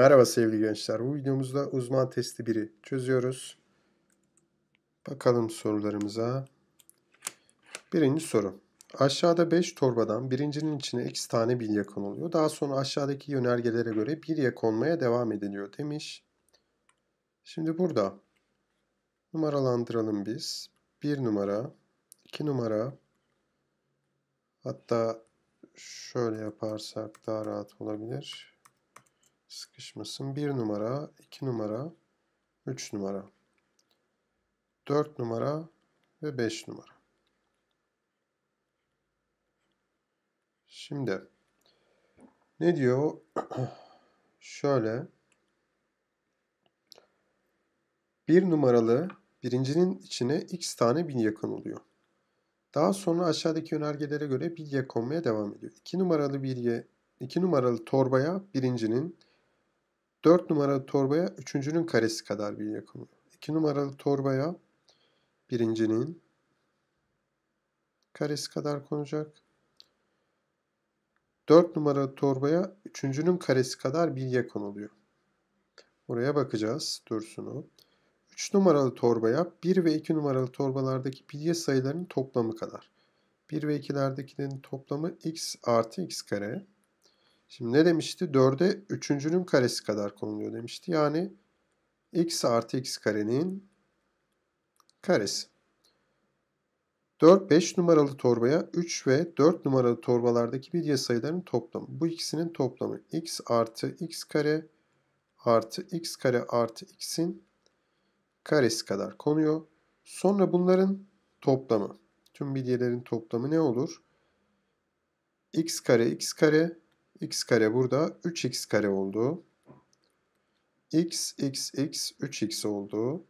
Merhaba sevgili gençler. Bu videomuzda uzman testi 1'i çözüyoruz. Bakalım sorularımıza. Birinci soru. Aşağıda 5 torbadan birincinin içine x tane bilye konuluyor. Daha sonra aşağıdaki yönergelere göre bilye konmaya devam ediliyor demiş. Şimdi burada numaralandıralım biz. 1 numara, 2 numara. Hatta şöyle yaparsak daha rahat olabilir. Sıkışmasın. 1 numara, 2 numara, 3 numara, 4 numara ve 5 numara. Şimdi ne diyor? Şöyle. Bir numaralı birincinin içine x tane bin bilye oluyor. Daha sonra aşağıdaki önergelere göre bilye konmaya devam ediyor. 2 numaralı bilye, 2 numaralı torbaya birincinin 4 numaralı torbaya üçüncünün karesi kadar bir yakın. 2 numaralı torbaya birincinin karesi kadar konacak. 4 numaralı torbaya üçüncünün karesi kadar bir yakın oluyor. Oraya bakacağız dursun 3 numaralı torbaya 1 ve 2 numaralı torbalardaki bilye sayılarının toplamı kadar. 1 ve 2'lerdekilerin toplamı x artı x kare. Şimdi ne demişti? 4'e üçüncünün karesi kadar konuluyor demişti. Yani x artı x karenin karesi. 4, 5 numaralı torbaya 3 ve 4 numaralı torbalardaki bilye sayılarının toplamı. Bu ikisinin toplamı x artı x kare artı x kare artı x'in karesi kadar konuyor. Sonra bunların toplamı. Tüm bilyelerin toplamı ne olur? x kare x kare x kare burada 3x kare oldu. x, x, x 3x oldu.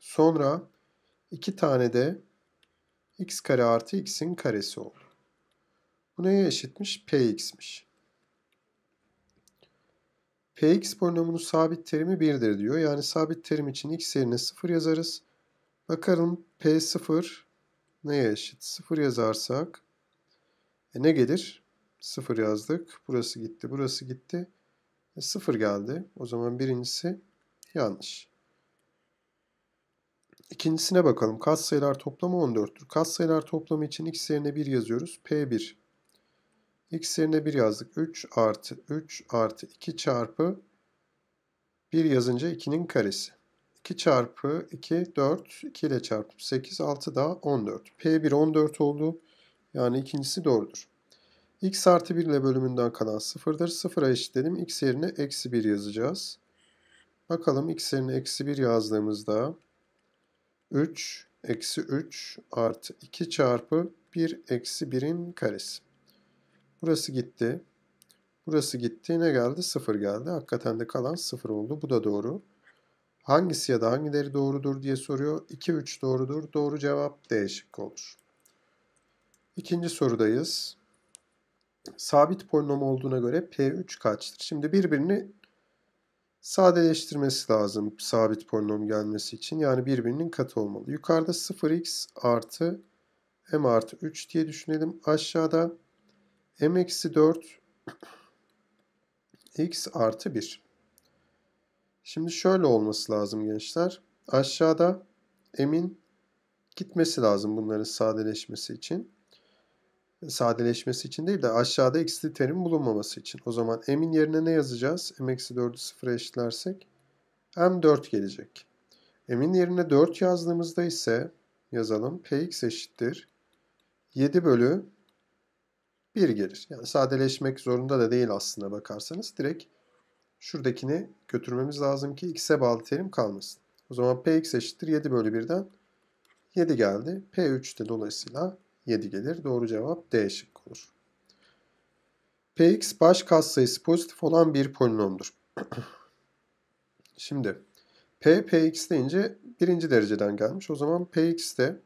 Sonra iki tane de x kare artı x'in karesi oldu. Bu neye eşitmiş? px'miş. px polinomunun sabit terimi 1'dir diyor. Yani sabit terim için x yerine 0 yazarız. Bakalım p0 neye eşit? 0 yazarsak e ne gelir? 0 yazdık. Burası gitti, burası gitti. E, geldi. O zaman birincisi yanlış. İkincisine bakalım. Kat sayılar toplamı 14'tür. sayılar toplamı için x yerine 1 yazıyoruz. P1. x yerine 1 yazdık. 3 artı 3 artı 2 çarpı 1 yazınca 2'nin karesi. 2 çarpı 2 4 2 ile çarpıp 8 6 daha 14. P1 14 oldu. Yani ikincisi doğrudur x artı 1 ile bölümünden kalan 0'dır. 0'a eşitledim. x yerine eksi 1 yazacağız. Bakalım x yerine eksi 1 yazdığımızda 3 eksi 3 artı 2 çarpı 1 eksi 1'in karesi. Burası gitti. Burası gitti. Ne geldi? 0 geldi. Hakikaten de kalan 0 oldu. Bu da doğru. Hangisi ya da hangileri doğrudur diye soruyor. 2, 3 doğrudur. Doğru cevap D şıkkı olur. İkinci sorudayız sabit polinom olduğuna göre P3 kaçtır? Şimdi birbirini sadeleştirmesi lazım sabit polinom gelmesi için. Yani birbirinin katı olmalı. Yukarıda 0x artı m artı 3 diye düşünelim. Aşağıda m eksi 4 x artı 1. Şimdi şöyle olması lazım gençler. Aşağıda m'in gitmesi lazım bunların sadeleşmesi için sadeleşmesi için değil de aşağıda eksi terim bulunmaması için. O zaman m'in yerine ne yazacağız? m eksi 4'ü 0'a eşitlersek m 4 gelecek. m'in yerine 4 yazdığımızda ise yazalım px eşittir 7 bölü 1 gelir. Yani sadeleşmek zorunda da değil aslında bakarsanız. Direkt şuradakini götürmemiz lazım ki x'e bağlı terim kalmasın. O zaman px eşittir 7 bölü 1'den 7 geldi. p3 de dolayısıyla 7 gelir. Doğru cevap D şık olur. Px baş katsayısı pozitif olan bir polinomdur. Şimdi P Px deyince birinci dereceden gelmiş. O zaman Px de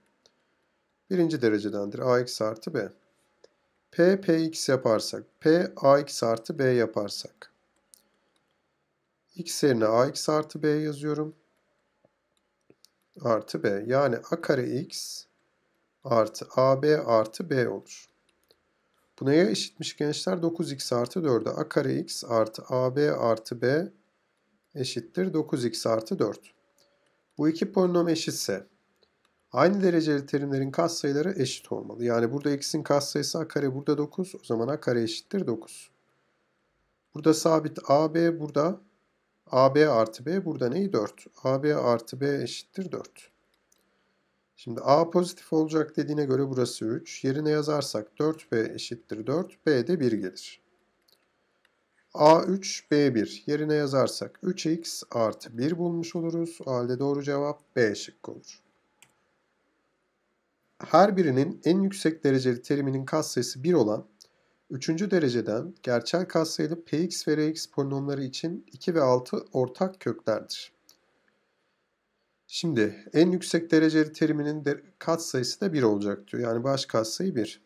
birinci derecedendir. Ax artı B. P Px yaparsak, P Ax artı B yaparsak. X yerine Ax artı B yazıyorum. Artı B. Yani A kare X artı AB artı B olur. Bu neye eşitmiş gençler? 9x artı 4'e a kare x artı AB artı B eşittir 9x artı 4. Bu iki polinom eşitse aynı dereceli terimlerin katsayıları eşit olmalı. Yani burada x'in katsayısı a kare burada 9 o zaman a kare eşittir 9. Burada sabit AB burada AB artı B burada neyi? 4. AB artı B eşittir 4. Şimdi A pozitif olacak dediğine göre burası 3. Yerine yazarsak 4B eşittir 4. B de 1 gelir. A3, B1. Yerine yazarsak 3x artı 1 bulmuş oluruz. O halde doğru cevap B şıkkı olur. Her birinin en yüksek dereceli teriminin katsayısı 1 olan 3. dereceden gerçel katsayılı Px ve Rx polinomları için 2 ve 6 ortak köklerdir. Şimdi en yüksek dereceli teriminin de katsayısı da 1 olacak diyor. Yani baş katsayı 1.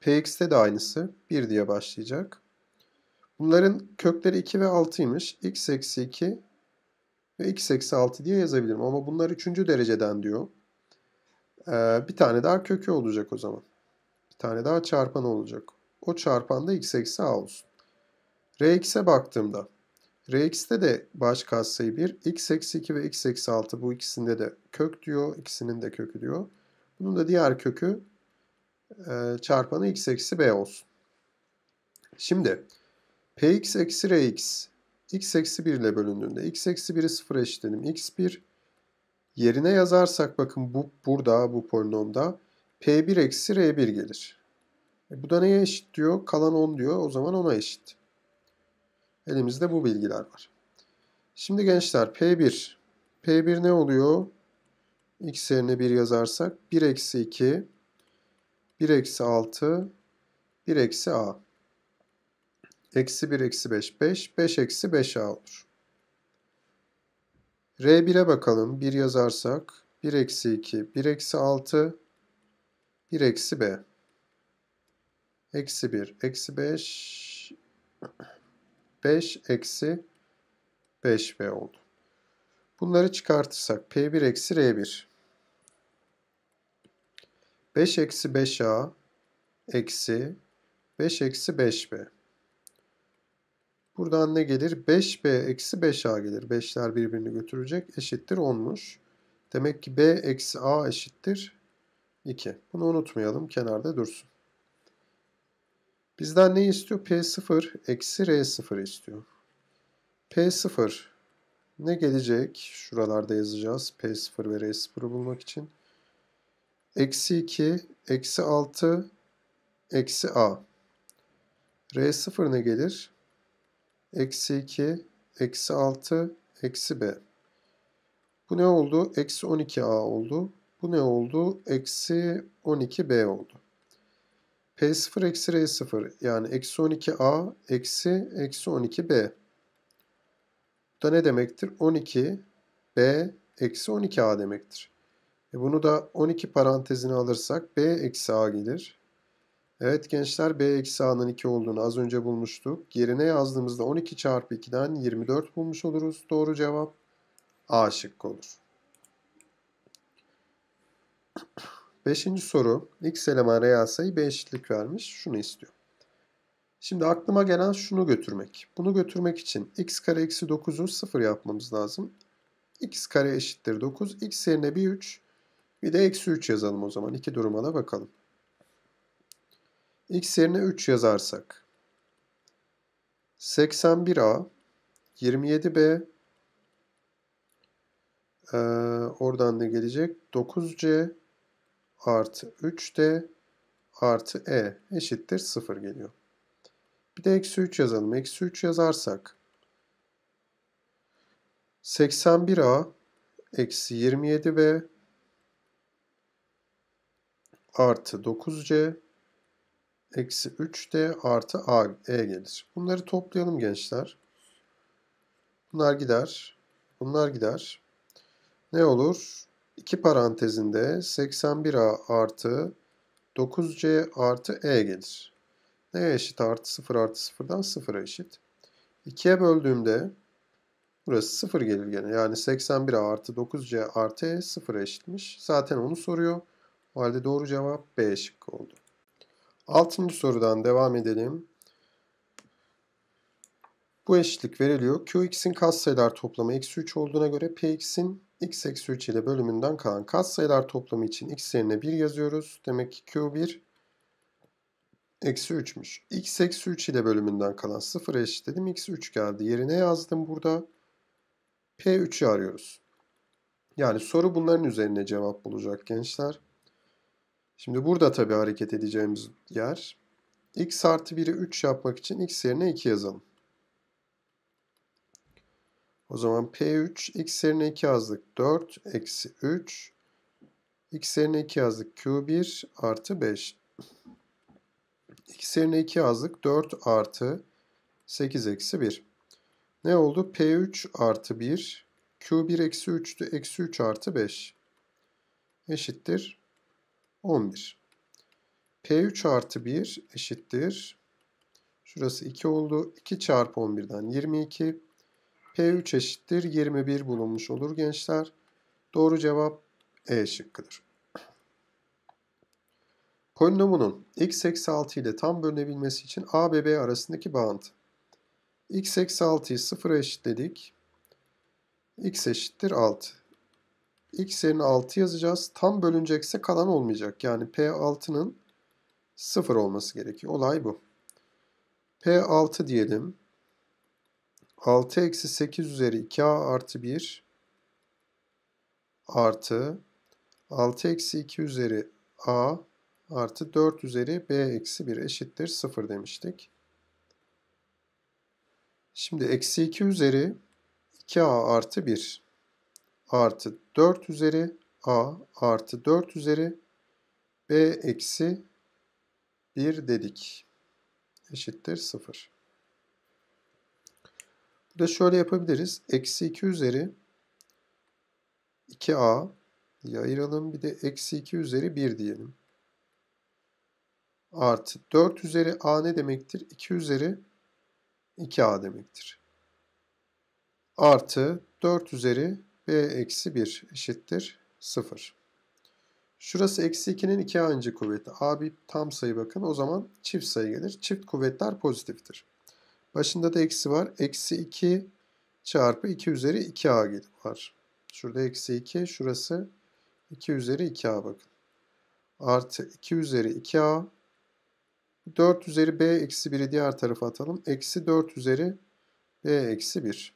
Px'te de aynısı. 1 diye başlayacak. Bunların kökleri 2 ve 6'ymış. x eksi 2 ve x eksi 6 diye yazabilirim. Ama bunlar 3. dereceden diyor. Ee, bir tane daha kökü olacak o zaman. Bir tane daha çarpan olacak. O çarpan da x eksi a olsun. Rx'e baktığımda Rx'te de baş katsayı bir, X eksi 2 ve X eksi 6 bu ikisinde de kök diyor. ikisinin de kökü diyor. Bunun da diğer kökü e, çarpanı X eksi B olsun. Şimdi Px eksi Rx X eksi 1 ile bölündüğünde X eksi 1'i 0 eşitledim. X1 yerine yazarsak bakın bu burada bu polinomda P1 eksi R1 gelir. E, bu da neye eşit diyor? Kalan 10 diyor. O zaman 10'a eşit. Elimizde bu bilgiler var. Şimdi gençler P1. P1 ne oluyor? X yerine 1 yazarsak 1 eksi 2, 1 eksi 6, 1 eksi A. Eksi 1 eksi 5, 5. 5 eksi 5A olur. R1'e bakalım. 1 yazarsak 1 eksi 2, 1 eksi 6, 1 eksi B. Eksi 1, eksi 5, 5 eksi 5B oldu. Bunları çıkartırsak P1 eksi R1. 5 eksi 5A eksi 5 eksi 5B. Buradan ne gelir? 5B eksi 5A gelir. 5'ler birbirini götürecek. Eşittir 10'muş. Demek ki B eksi A eşittir 2. Bunu unutmayalım. Kenarda dursun. Bizden ne istiyor? P0 eksi R0 istiyor. P0 ne gelecek? Şuralarda yazacağız. P0 ve R0'ı bulmak için. Eksi 2, eksi 6, eksi A. R0 ne gelir? Eksi 2, eksi 6, eksi B. Bu ne oldu? Eksi 12A oldu. Bu ne oldu? Eksi 12B oldu. P0 eksi R0 yani eksi 12A eksi eksi 12B. Bu da ne demektir? 12B eksi 12A demektir. E bunu da 12 parantezine alırsak B eksi A gelir. Evet gençler B eksi A'nın 2 olduğunu az önce bulmuştuk. Yerine yazdığımızda 12 çarpı 2'den 24 bulmuş oluruz. Doğru cevap A şıkkı olur. Beşinci soru. X eleman reel sayı B eşitlik vermiş. Şunu istiyor. Şimdi aklıma gelen şunu götürmek. Bunu götürmek için x kare eksi 9'u 0 yapmamız lazım. x kare eşittir 9. x yerine bir 3 bir de eksi 3 yazalım o zaman. İki duruma da bakalım. x yerine 3 yazarsak 81a 27b ee, oradan da gelecek 9c artı 3D artı E eşittir 0 geliyor. Bir de eksi 3 yazalım. Eksi 3 yazarsak 81A eksi 27B artı 9C eksi 3D artı A, E gelir. Bunları toplayalım gençler. Bunlar gider. Bunlar gider. Ne olur? 2 parantezinde 81a artı 9c artı e gelir. Neye eşit? Artı 0 artı 0'dan 0'a eşit. 2'ye böldüğümde burası 0 gelir gene. Yani 81a artı 9c artı e 0'a eşitmiş. Zaten onu soruyor. O halde doğru cevap B şıkkı oldu. Altıncı sorudan devam edelim. Bu eşitlik veriliyor. Qx'in katsayılar toplamı eksi 3 olduğuna göre Px'in x eksi 3 ile bölümünden kalan katsayılar toplamı için x yerine 1 yazıyoruz. Demek ki q1 eksi 3'müş. x eksi 3 ile bölümünden kalan 0 eşitledim. x 3 geldi. Yerine yazdım burada. p3'ü arıyoruz. Yani soru bunların üzerine cevap bulacak gençler. Şimdi burada tabii hareket edeceğimiz yer. x artı 1'i 3 yapmak için x yerine 2 yazalım. O zaman P3 x yerine 2 yazdık 4 eksi 3 x yerine 2 yazdık Q1 artı 5 x yerine 2 yazdık 4 artı 8 eksi 1 ne oldu? P3 artı 1 Q1 eksi 3'tü eksi 3 artı 5 eşittir 11 P3 artı 1 eşittir şurası 2 oldu 2 çarpı 11'den 22 P3 eşittir 21 bulunmuş olur gençler. Doğru cevap E şıkkıdır. Polinomunun x eksi 6 ile tam bölünebilmesi için a ve b arasındaki bağıntı. x eksi 6'yı 0'a eşitledik. x eşittir 6. x yerine 6 yazacağız. Tam bölünecekse kalan olmayacak. Yani p6'nın 0 olması gerekiyor. Olay bu. p6 diyelim. 6 eksi 8 üzeri 2a artı 1 artı 6 eksi 2 üzeri a artı 4 üzeri b eksi 1 eşittir 0 demiştik. Şimdi eksi 2 üzeri 2a artı 1 artı 4 üzeri a artı 4 üzeri b eksi 1 dedik. Eşittir 0. Bir de şöyle yapabiliriz. Eksi 2 üzeri 2a ayıralım. Bir de eksi 2 üzeri 1 diyelim. Artı 4 üzeri a ne demektir? 2 üzeri 2a demektir. Artı 4 üzeri b eksi 1 eşittir 0. Şurası eksi 2'nin 2 aynıcı kuvveti. A bir tam sayı bakın. O zaman çift sayı gelir. Çift kuvvetler pozitiftir. Başında da eksi var. Eksi 2 çarpı 2 üzeri 2a var. Şurada eksi 2. Şurası 2 üzeri 2a bakın. Artı 2 üzeri 2a. 4 üzeri b eksi 1'i diğer tarafa atalım. Eksi 4 üzeri b eksi 1.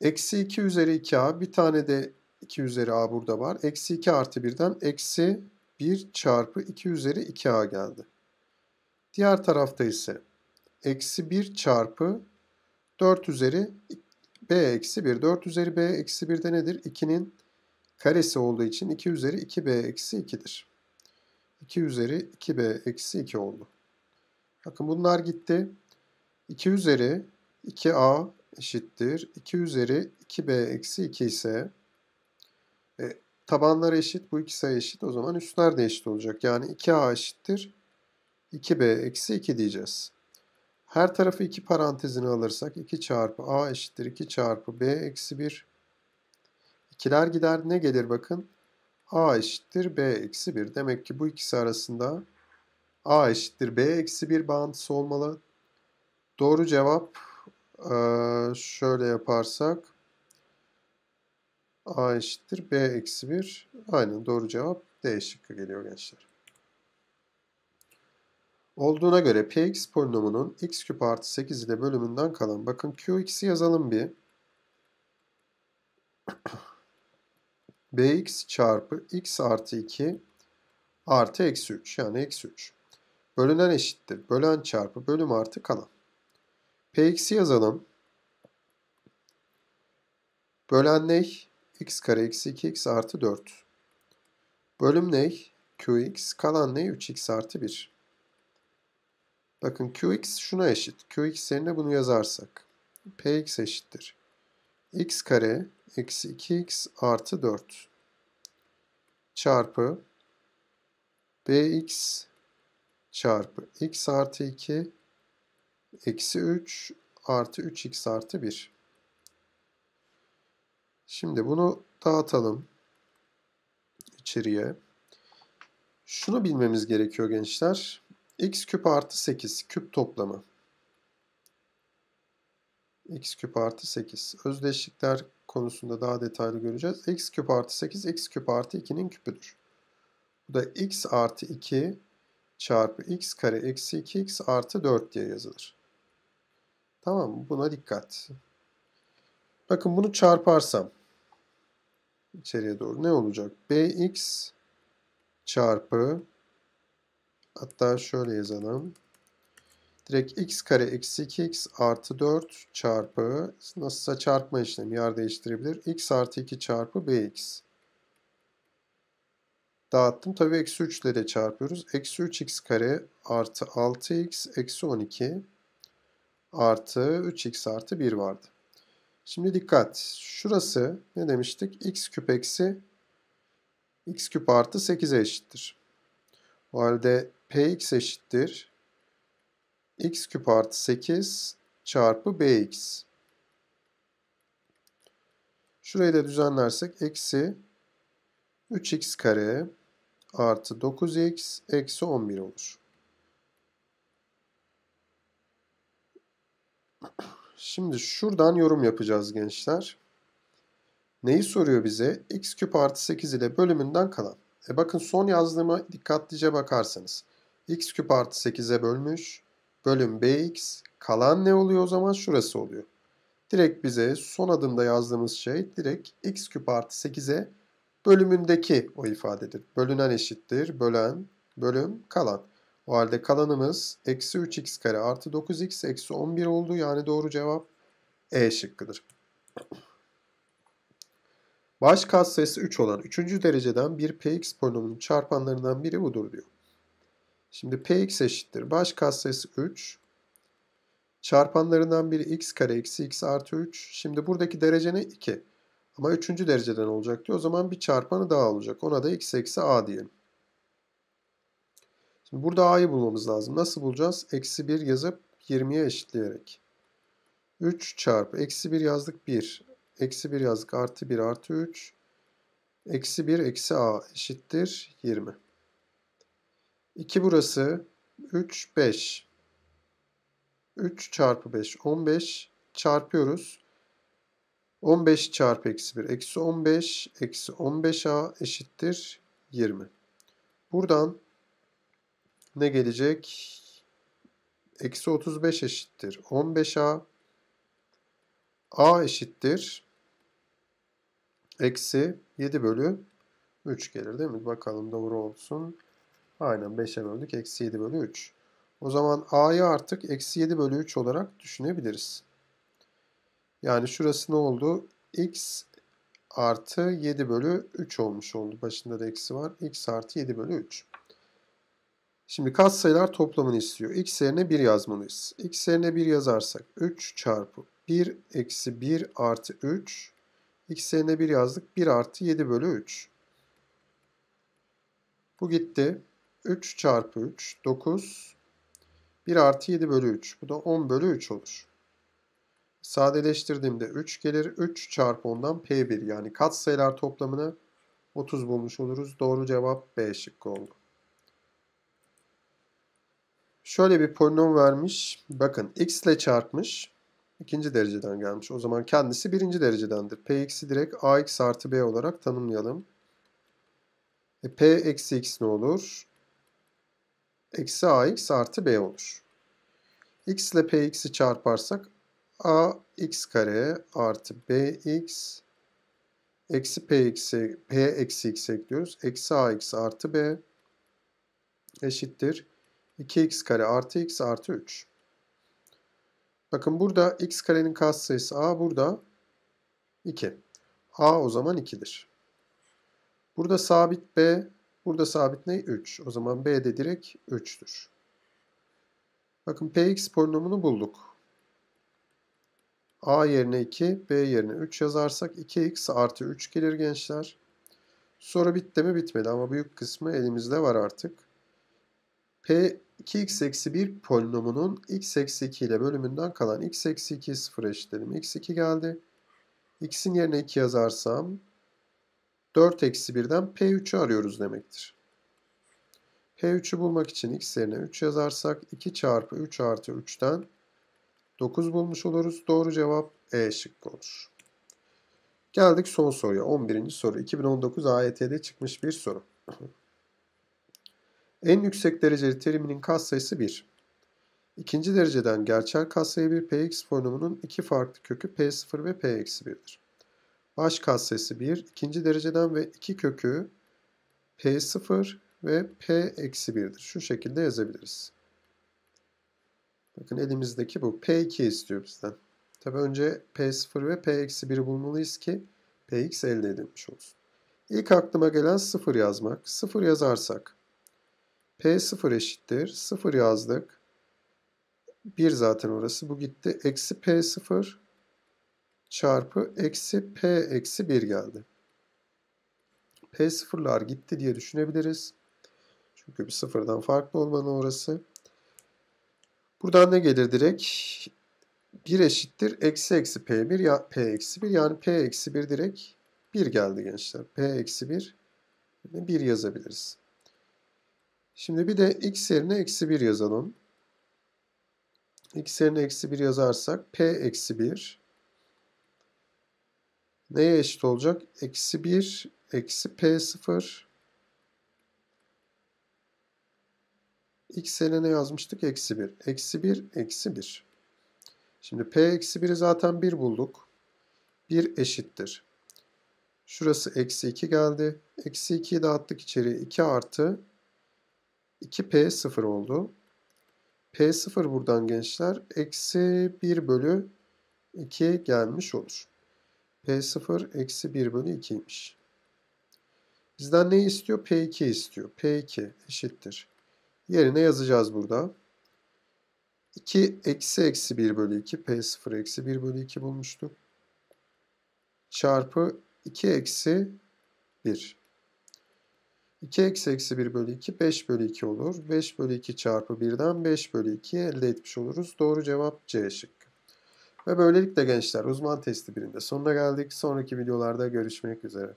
Eksi 2 üzeri 2a. Bir tane de 2 üzeri a burada var. Eksi 2 artı 1'den eksi 1 çarpı 2 üzeri 2a geldi. Diğer tarafta ise eksi 1 çarpı 4 üzeri b eksi 1. 4 üzeri b eksi 1 de nedir? 2'nin karesi olduğu için 2 üzeri 2b eksi 2'dir. 2 üzeri 2b eksi 2 oldu. Bakın bunlar gitti. 2 üzeri 2a eşittir. 2 üzeri 2b eksi 2 ise e, tabanlar eşit. Bu iki sayı eşit. O zaman üstler de eşit olacak. Yani 2a eşittir. 2b eksi 2 diyeceğiz. Her tarafı iki parantezine alırsak 2 çarpı a eşittir 2 çarpı b eksi 1. İkiler gider ne gelir bakın. a eşittir b eksi 1. Demek ki bu ikisi arasında a eşittir b eksi 1 bağıntısı olmalı. Doğru cevap şöyle yaparsak a eşittir b eksi 1. Aynen doğru cevap D şıkkı geliyor gençler olduğuna göre px polinomunun x küp artı 8 ile bölümünden kalan bakın qx'i yazalım bir. bx çarpı x artı 2 artı eksi 3 yani eksi 3. Bölünen eşittir. Bölen çarpı bölüm artı kalan. px'i yazalım. Bölen ne? x kare eksi 2x artı 4. Bölüm ne? qx kalan ne? 3x artı 1. Bakın qx şuna eşit. qx yerine bunu yazarsak. px eşittir. x kare eksi 2x artı 4 çarpı bx çarpı x artı 2 eksi 3 artı 3x artı 1. Şimdi bunu dağıtalım içeriye. Şunu bilmemiz gerekiyor gençler x küp artı 8 küp toplamı. x küp artı 8. Özdeşlikler konusunda daha detaylı göreceğiz. x küp artı 8 x küp artı 2'nin küpüdür. Bu da x artı 2 çarpı x kare eksi 2x artı 4 diye yazılır. Tamam mı? Buna dikkat. Bakın bunu çarparsam içeriye doğru ne olacak? bx çarpı Hatta şöyle yazalım. Direkt x kare eksi 2x artı 4 çarpı nasılsa çarpma işlemi yer değiştirebilir. x artı 2 çarpı bx. Dağıttım. Tabii eksi 3 ile de çarpıyoruz. Eksi 3x kare artı 6x eksi 12 artı 3x artı 1 vardı. Şimdi dikkat. Şurası ne demiştik? x küp eksi x küp artı 8'e eşittir. O halde Px eşittir x küp artı 8 çarpı bx. Şurayı da düzenlersek eksi 3x kare artı 9x eksi 11 olur. Şimdi şuradan yorum yapacağız gençler. Neyi soruyor bize? x küp artı 8 ile bölümünden kalan. E bakın son yazdığıma dikkatlice bakarsanız x küp artı 8'e bölmüş. Bölüm bx. Kalan ne oluyor o zaman? Şurası oluyor. Direkt bize son adımda yazdığımız şey direkt x küp artı 8'e bölümündeki o ifadedir. Bölünen eşittir. Bölen, bölüm, kalan. O halde kalanımız eksi 3x kare artı 9x eksi 11 oldu. Yani doğru cevap E şıkkıdır. Baş katsayısı 3 olan 3. dereceden bir px polinomunun çarpanlarından biri budur diyor. Şimdi px eşittir. Baş katsayısı 3. Çarpanlarından biri x kare eksi x artı 3. Şimdi buradaki derece ne? 2. Ama 3. dereceden olacak diyor. O zaman bir çarpanı daha olacak. Ona da x eksi a diyelim. Şimdi burada a'yı bulmamız lazım. Nasıl bulacağız? Eksi 1 yazıp 20'ye eşitleyerek. 3 çarpı eksi 1 yazdık 1. Eksi 1 yazdık artı 1 artı 3. Eksi 1 eksi a eşittir 20. 2 burası. 3, 5. 3 çarpı 5, 15. Çarpıyoruz. 15 çarpı eksi 1, eksi 15. Eksi 15a eşittir 20. Buradan ne gelecek? Eksi 35 eşittir 15a. a eşittir eksi 7 bölü 3 gelir değil mi? Bakalım doğru olsun. Aynen 5'e böldük. Eksi 7 bölü 3. O zaman a'yı artık eksi 7 bölü 3 olarak düşünebiliriz. Yani şurası ne oldu? x artı 7 bölü 3 olmuş oldu. Başında da eksi var. x artı 7 bölü 3. Şimdi katsayılar toplamını istiyor. x yerine 1 yazmalıyız. x yerine 1 yazarsak 3 çarpı 1 eksi 1 artı 3. x yerine 1 yazdık. 1 artı 7 bölü 3. Bu gitti. 3 çarpı 3 9 1 artı 7 bölü 3. Bu da 10 bölü 3 olur. Sadeleştirdiğimde 3 gelir. 3 çarpı 10'dan P1 yani katsayılar toplamını 30 bulmuş oluruz. Doğru cevap B şıkkı oldu. Şöyle bir polinom vermiş. Bakın x ile çarpmış. ikinci dereceden gelmiş. O zaman kendisi birinci derecedendir. Px'i direkt ax artı b olarak tanımlayalım. E, p eksi x ne olur? eksi ax artı b olur. x ile px'i çarparsak ax kare artı bx eksi px'i p eksi x ekliyoruz. Eksi ax artı b eşittir 2x kare artı x artı 3. Bakın burada x karenin katsayısı a burada 2. a o zaman 2'dir. Burada sabit b Burada sabit ne? 3. O zaman B de direkt 3'tür. Bakın Px polinomunu bulduk. A yerine 2, B yerine 3 yazarsak 2x artı 3 gelir gençler. Soru bitti mi? Bitmedi ama büyük kısmı elimizde var artık. P 2x eksi 1 polinomunun x eksi 2 ile bölümünden kalan x eksi 2'yi 0 eşitledim. x2 geldi. x'in yerine 2 yazarsam 4 eksi 1'den P3'ü arıyoruz demektir. P3'ü bulmak için x yerine 3 yazarsak 2 çarpı 3 artı 3'ten 9 bulmuş oluruz. Doğru cevap E şıkkı olur. Geldik son soruya. 11. soru. 2019 AYT'de çıkmış bir soru. en yüksek dereceli teriminin katsayısı 1. İkinci dereceden gerçel katsayı bir px polinomunun iki farklı kökü p0 ve p-1'dir. H katsayısı 1 ikinci dereceden ve 2 kökü P0 ve P eksi 1'dir. Şu şekilde yazabiliriz. Bakın elimizdeki bu. P2 istiyor bizden. Tabi önce P0 ve P eksi 1'i bulmalıyız ki Px elde edilmiş olsun. İlk aklıma gelen 0 yazmak. 0 yazarsak P0 eşittir. 0 yazdık. 1 zaten orası. Bu gitti. Eksi P0 çarpı eksi p eksi 1 geldi. P sıfırlar gitti diye düşünebiliriz. Çünkü bir sıfırdan farklı olmalı orası. Buradan ne gelir direkt? 1 eşittir eksi eksi p1 ya p eksi 1 yani p eksi 1 direkt 1 geldi gençler. p eksi 1 1 yazabiliriz. Şimdi bir de x yerine eksi 1 yazalım. x yerine eksi 1 yazarsak p eksi 1 neye eşit olacak? Eksi 1 eksi P0 x ne yazmıştık? Eksi 1. Eksi 1 eksi 1. Şimdi P eksi 1'i zaten 1 bulduk. 1 eşittir. Şurası eksi 2 geldi. Eksi 2'yi attık içeriye. 2 artı 2P 0 oldu. P 0 buradan gençler. Eksi 1 bölü 2 gelmiş olur. P0 eksi 1 bölü 2'ymiş. Bizden ne istiyor? P2 istiyor. P2 eşittir. Yerine yazacağız burada. 2 eksi eksi 1 bölü 2. P0 eksi 1 bölü 2 bulmuştuk. Çarpı 2 eksi 1. 2 eksi eksi 1 bölü 2 5 bölü 2 olur. 5 bölü 2 çarpı 1'den 5 bölü 2 elde etmiş oluruz. Doğru cevap C şıkkı. Ve böylelikle gençler uzman testi birinde sonuna geldik. Sonraki videolarda görüşmek üzere.